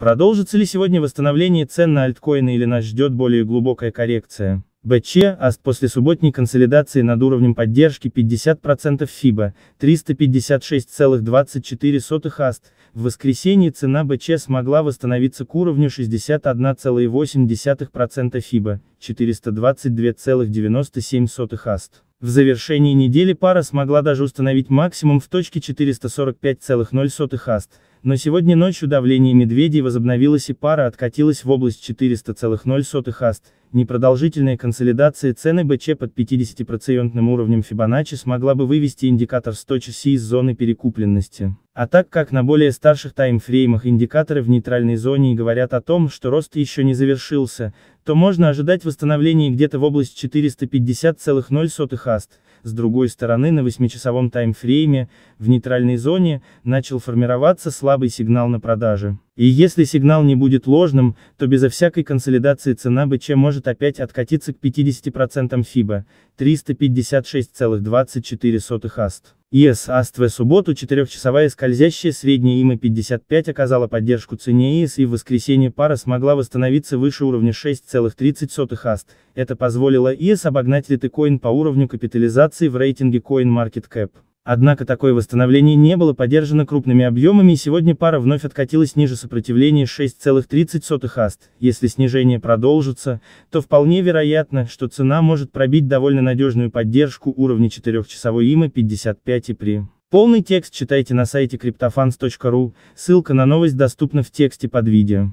Продолжится ли сегодня восстановление цен на альткоины или нас ждет более глубокая коррекция? БЧ, АСТ после субботней консолидации над уровнем поддержки 50% ФИБА, 356,24 АСТ, в воскресенье цена БЧ смогла восстановиться к уровню 61,8% ФИБА, 422,97 АСТ. В завершении недели пара смогла даже установить максимум в точке 445,0 АСТ, но сегодня ночью давление медведей возобновилось и пара откатилась в область 400,0 аст. Непродолжительная консолидация цены БЧ под 50% процентным уровнем Фибоначчи смогла бы вывести индикатор 100 часи из зоны перекупленности. А так как на более старших таймфреймах индикаторы в нейтральной зоне и говорят о том, что рост еще не завершился, то можно ожидать восстановления где-то в область 450,0 аст с другой стороны на 8-часовом таймфрейме, в нейтральной зоне, начал формироваться слабый сигнал на продажи. И если сигнал не будет ложным, то безо всякой консолидации цена БЧ может опять откатиться к 50% ФИБА, 356,24 аст. ИС Аст в субботу четырехчасовая скользящая средняя ИМА 55 оказала поддержку цене ИС и в воскресенье пара смогла восстановиться выше уровня 6,30 АСТ. Это позволило ИС обогнать Литекоин по уровню капитализации в рейтинге CoinMarketCap. Однако такое восстановление не было поддержано крупными объемами и сегодня пара вновь откатилась ниже сопротивления 6,30 аст. Если снижение продолжится, то вполне вероятно, что цена может пробить довольно надежную поддержку уровня 4-часовой ИМА 55 и при. Полный текст читайте на сайте криптофанс.ру, ссылка на новость доступна в тексте под видео.